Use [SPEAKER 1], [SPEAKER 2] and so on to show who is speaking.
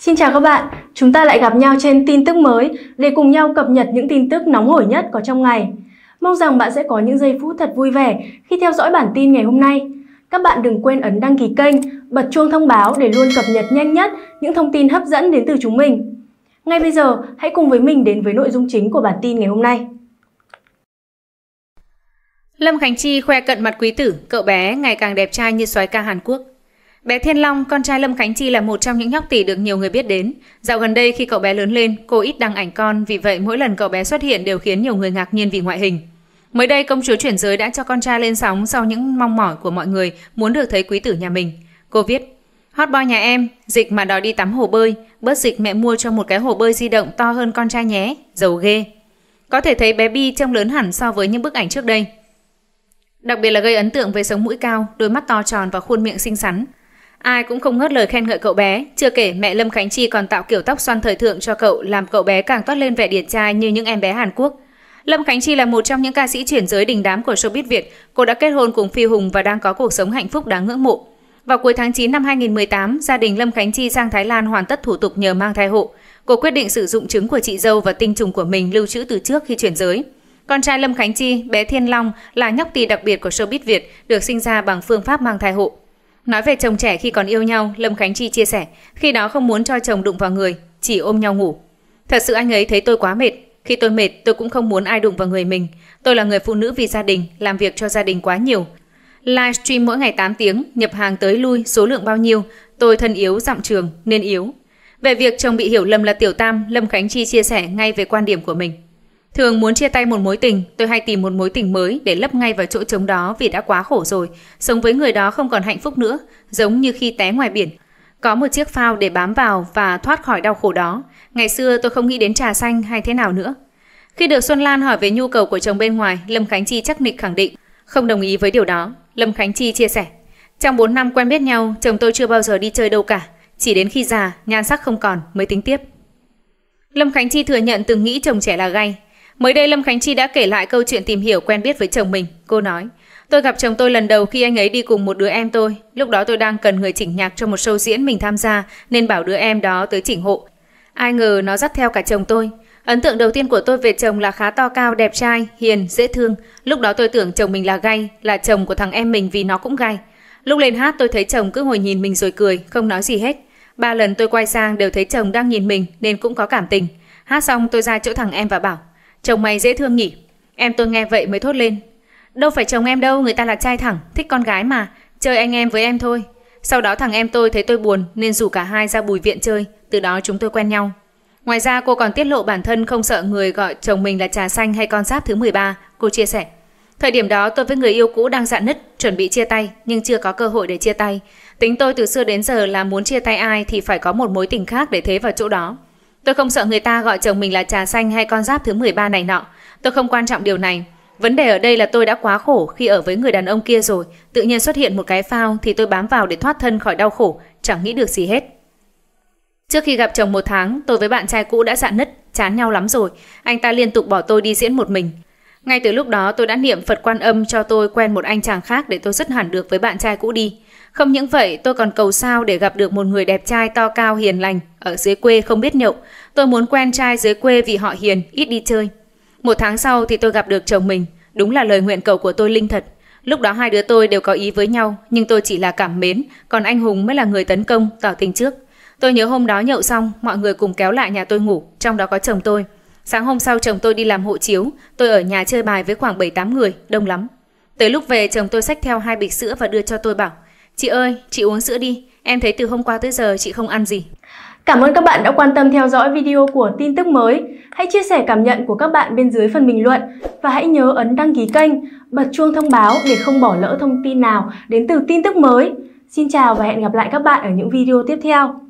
[SPEAKER 1] Xin chào các bạn, chúng ta lại gặp nhau trên tin tức mới để cùng nhau cập nhật những tin tức nóng hổi nhất có trong ngày. Mong rằng bạn sẽ có những giây phút thật vui vẻ khi theo dõi bản tin ngày hôm nay. Các bạn đừng quên ấn đăng ký kênh, bật chuông thông báo để luôn cập nhật nhanh nhất những thông tin hấp dẫn đến từ chúng mình. Ngay bây giờ, hãy cùng với mình đến với nội dung chính của bản tin ngày hôm nay.
[SPEAKER 2] Lâm Khánh Chi khoe cận mặt quý tử, cậu bé ngày càng đẹp trai như soái ca Hàn Quốc – Bé Thiên Long, con trai Lâm Khánh Chi là một trong những nhóc tỷ được nhiều người biết đến. Dạo gần đây khi cậu bé lớn lên, cô ít đăng ảnh con, vì vậy mỗi lần cậu bé xuất hiện đều khiến nhiều người ngạc nhiên vì ngoại hình. Mới đây công chúa chuyển giới đã cho con trai lên sóng sau những mong mỏi của mọi người muốn được thấy quý tử nhà mình. Cô viết, hot boy nhà em, dịch mà đòi đi tắm hồ bơi, bớt dịch mẹ mua cho một cái hồ bơi di động to hơn con trai nhé, giàu ghê. Có thể thấy bé Bi trông lớn hẳn so với những bức ảnh trước đây. Đặc biệt là gây ấn tượng với sống mũi cao, đôi mắt to tròn và khuôn miệng xinh xắn. Ai cũng không ngớt lời khen ngợi cậu bé, chưa kể mẹ Lâm Khánh Chi còn tạo kiểu tóc xoăn thời thượng cho cậu làm cậu bé càng toát lên vẻ điển trai như những em bé Hàn Quốc. Lâm Khánh Chi là một trong những ca sĩ chuyển giới đình đám của showbiz Việt. Cô đã kết hôn cùng Phi Hùng và đang có cuộc sống hạnh phúc đáng ngưỡng mộ. Vào cuối tháng 9 năm 2018, gia đình Lâm Khánh Chi sang Thái Lan hoàn tất thủ tục nhờ mang thai hộ. Cô quyết định sử dụng trứng của chị dâu và tinh trùng của mình lưu trữ từ trước khi chuyển giới. Con trai Lâm Khánh Chi, bé Thiên Long, là nhóc tỳ đặc biệt của showbiz Việt, được sinh ra bằng phương pháp mang thai hộ. Nói về chồng trẻ khi còn yêu nhau, Lâm Khánh Chi chia sẻ, khi đó không muốn cho chồng đụng vào người, chỉ ôm nhau ngủ. Thật sự anh ấy thấy tôi quá mệt, khi tôi mệt tôi cũng không muốn ai đụng vào người mình. Tôi là người phụ nữ vì gia đình, làm việc cho gia đình quá nhiều. Livestream mỗi ngày 8 tiếng, nhập hàng tới lui, số lượng bao nhiêu, tôi thân yếu dặm trường nên yếu. Về việc chồng bị hiểu lầm là tiểu tam, Lâm Khánh Chi chia sẻ ngay về quan điểm của mình. Thường muốn chia tay một mối tình, tôi hay tìm một mối tình mới để lấp ngay vào chỗ trống đó vì đã quá khổ rồi. Sống với người đó không còn hạnh phúc nữa, giống như khi té ngoài biển. Có một chiếc phao để bám vào và thoát khỏi đau khổ đó. Ngày xưa tôi không nghĩ đến trà xanh hay thế nào nữa. Khi được Xuân Lan hỏi về nhu cầu của chồng bên ngoài, Lâm Khánh Chi chắc nịch khẳng định. Không đồng ý với điều đó, Lâm Khánh Chi chia sẻ. Trong 4 năm quen biết nhau, chồng tôi chưa bao giờ đi chơi đâu cả. Chỉ đến khi già, nhan sắc không còn mới tính tiếp. Lâm Khánh Chi thừa nhận từng nghĩ chồng trẻ là gay, Mới đây Lâm Khánh Chi đã kể lại câu chuyện tìm hiểu quen biết với chồng mình. Cô nói, tôi gặp chồng tôi lần đầu khi anh ấy đi cùng một đứa em tôi. Lúc đó tôi đang cần người chỉnh nhạc cho một show diễn mình tham gia nên bảo đứa em đó tới chỉnh hộ. Ai ngờ nó dắt theo cả chồng tôi. Ấn tượng đầu tiên của tôi về chồng là khá to cao, đẹp trai, hiền, dễ thương. Lúc đó tôi tưởng chồng mình là gay, là chồng của thằng em mình vì nó cũng gay. Lúc lên hát tôi thấy chồng cứ ngồi nhìn mình rồi cười, không nói gì hết. Ba lần tôi quay sang đều thấy chồng đang nhìn mình nên cũng có cảm tình. Hát xong tôi ra chỗ thằng em và bảo Chồng mày dễ thương nhỉ? Em tôi nghe vậy mới thốt lên. Đâu phải chồng em đâu, người ta là trai thẳng, thích con gái mà, chơi anh em với em thôi. Sau đó thằng em tôi thấy tôi buồn nên rủ cả hai ra bùi viện chơi, từ đó chúng tôi quen nhau. Ngoài ra cô còn tiết lộ bản thân không sợ người gọi chồng mình là trà xanh hay con giáp thứ 13, cô chia sẻ. Thời điểm đó tôi với người yêu cũ đang dạn nứt, chuẩn bị chia tay nhưng chưa có cơ hội để chia tay. Tính tôi từ xưa đến giờ là muốn chia tay ai thì phải có một mối tình khác để thế vào chỗ đó. Tôi không sợ người ta gọi chồng mình là trà xanh hay con giáp thứ 13 này nọ. Tôi không quan trọng điều này. Vấn đề ở đây là tôi đã quá khổ khi ở với người đàn ông kia rồi. Tự nhiên xuất hiện một cái phao thì tôi bám vào để thoát thân khỏi đau khổ, chẳng nghĩ được gì hết. Trước khi gặp chồng một tháng, tôi với bạn trai cũ đã dạn nứt, chán nhau lắm rồi. Anh ta liên tục bỏ tôi đi diễn một mình. Ngay từ lúc đó tôi đã niệm Phật quan âm cho tôi quen một anh chàng khác để tôi dứt hẳn được với bạn trai cũ đi. Không những vậy, tôi còn cầu sao để gặp được một người đẹp trai to cao hiền lành, ở dưới quê không biết nhậu. Tôi muốn quen trai dưới quê vì họ hiền, ít đi chơi. Một tháng sau thì tôi gặp được chồng mình. Đúng là lời nguyện cầu của tôi linh thật. Lúc đó hai đứa tôi đều có ý với nhau, nhưng tôi chỉ là cảm mến, còn anh Hùng mới là người tấn công, tỏ tình trước. Tôi nhớ hôm đó nhậu xong, mọi người cùng kéo lại nhà tôi ngủ, trong đó có chồng tôi. Sáng hôm sau chồng tôi đi làm hộ chiếu, tôi ở nhà chơi bài với khoảng 7-8 người, đông lắm. Tới lúc về chồng tôi xách theo hai bịch sữa và đưa cho tôi bảo Chị ơi, chị uống sữa đi, em thấy từ hôm qua tới giờ chị không
[SPEAKER 1] ăn gì. Cảm ơn các bạn đã quan tâm theo dõi video của tin tức mới. Hãy chia sẻ cảm nhận của các bạn bên dưới phần bình luận và hãy nhớ ấn đăng ký kênh, bật chuông thông báo để không bỏ lỡ thông tin nào đến từ tin tức mới. Xin chào và hẹn gặp lại các bạn ở những video tiếp theo.